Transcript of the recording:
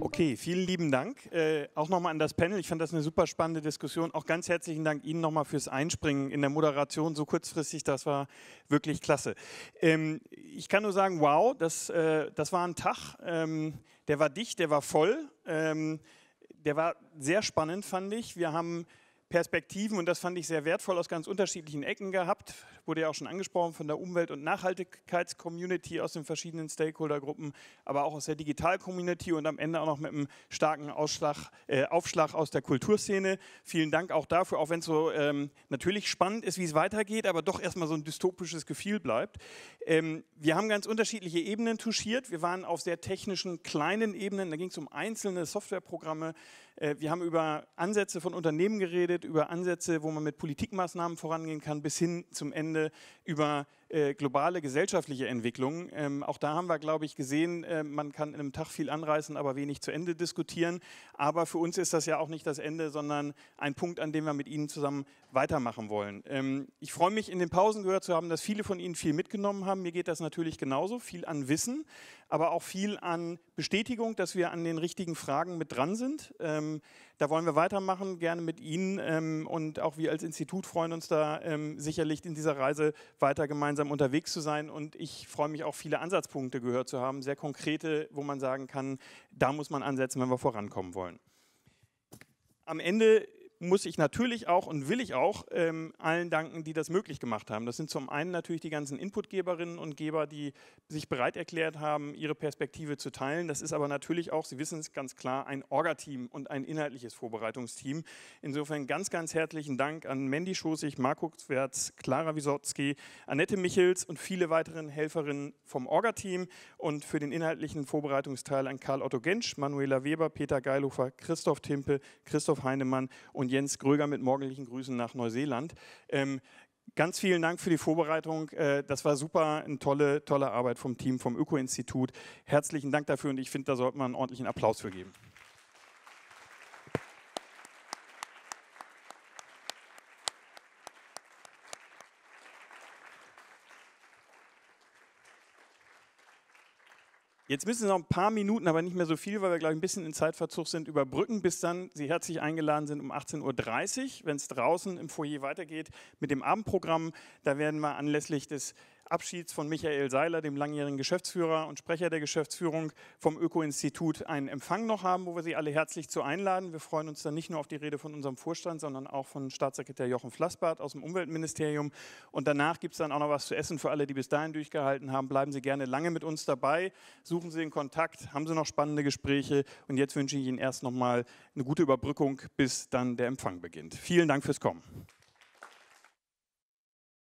Okay, vielen lieben Dank. Äh, auch nochmal an das Panel. Ich fand das eine super spannende Diskussion. Auch ganz herzlichen Dank Ihnen nochmal fürs Einspringen in der Moderation so kurzfristig. Das war wirklich klasse. Ähm, ich kann nur sagen, wow, das, äh, das war ein Tag. Ähm, der war dicht, der war voll. Ähm, der war sehr spannend, fand ich. Wir haben Perspektiven, und das fand ich sehr wertvoll, aus ganz unterschiedlichen Ecken gehabt. Wurde ja auch schon angesprochen von der Umwelt- und Nachhaltigkeitscommunity, aus den verschiedenen Stakeholdergruppen, aber auch aus der Digital-Community und am Ende auch noch mit einem starken Ausschlag, äh, Aufschlag aus der Kulturszene. Vielen Dank auch dafür, auch wenn es so ähm, natürlich spannend ist, wie es weitergeht, aber doch erstmal so ein dystopisches Gefühl bleibt. Ähm, wir haben ganz unterschiedliche Ebenen touchiert. Wir waren auf sehr technischen, kleinen Ebenen. Da ging es um einzelne Softwareprogramme. Äh, wir haben über Ansätze von Unternehmen geredet wird, über Ansätze, wo man mit Politikmaßnahmen vorangehen kann, bis hin zum Ende über äh, globale gesellschaftliche Entwicklung. Ähm, auch da haben wir, glaube ich, gesehen, äh, man kann in einem Tag viel anreißen, aber wenig zu Ende diskutieren. Aber für uns ist das ja auch nicht das Ende, sondern ein Punkt, an dem wir mit Ihnen zusammen weitermachen wollen. Ähm, ich freue mich, in den Pausen gehört zu haben, dass viele von Ihnen viel mitgenommen haben. Mir geht das natürlich genauso, viel an Wissen, aber auch viel an Bestätigung, dass wir an den richtigen Fragen mit dran sind. Ähm, da wollen wir weitermachen, gerne mit Ihnen. Ähm, und auch wir als Institut freuen uns da ähm, sicherlich in dieser Reise weiter gemeinsam gemeinsam unterwegs zu sein und ich freue mich auch, viele Ansatzpunkte gehört zu haben, sehr konkrete, wo man sagen kann, da muss man ansetzen, wenn wir vorankommen wollen. Am Ende muss ich natürlich auch und will ich auch ähm, allen danken, die das möglich gemacht haben. Das sind zum einen natürlich die ganzen Inputgeberinnen und Geber, die sich bereit erklärt haben, ihre Perspektive zu teilen. Das ist aber natürlich auch, Sie wissen es ganz klar, ein Orga-Team und ein inhaltliches Vorbereitungsteam. Insofern ganz, ganz herzlichen Dank an Mandy Schosig, Marco Zwerz, Clara Wisotzki, Annette Michels und viele weiteren Helferinnen vom Orga-Team und für den inhaltlichen Vorbereitungsteil an Karl Otto Gensch, Manuela Weber, Peter Geilhofer, Christoph Timpe, Christoph Heinemann und und Jens Gröger mit morgendlichen Grüßen nach Neuseeland. Ähm, Ganz vielen Dank für die Vorbereitung. Äh, das war super, eine tolle, tolle Arbeit vom Team vom Öko-Institut. Herzlichen Dank dafür und ich finde, da sollte man einen ordentlichen Applaus für geben. Jetzt müssen Sie noch ein paar Minuten, aber nicht mehr so viel, weil wir glaube ich, ein bisschen in Zeitverzug sind, überbrücken, bis dann Sie herzlich eingeladen sind um 18.30 Uhr, wenn es draußen im Foyer weitergeht mit dem Abendprogramm. Da werden wir anlässlich des Abschieds von Michael Seiler, dem langjährigen Geschäftsführer und Sprecher der Geschäftsführung vom Öko-Institut, einen Empfang noch haben, wo wir Sie alle herzlich zu einladen. Wir freuen uns dann nicht nur auf die Rede von unserem Vorstand, sondern auch von Staatssekretär Jochen Flassbart aus dem Umweltministerium. Und danach gibt es dann auch noch was zu essen für alle, die bis dahin durchgehalten haben. Bleiben Sie gerne lange mit uns dabei, suchen Sie den Kontakt, haben Sie noch spannende Gespräche. Und jetzt wünsche ich Ihnen erst nochmal eine gute Überbrückung, bis dann der Empfang beginnt. Vielen Dank fürs Kommen.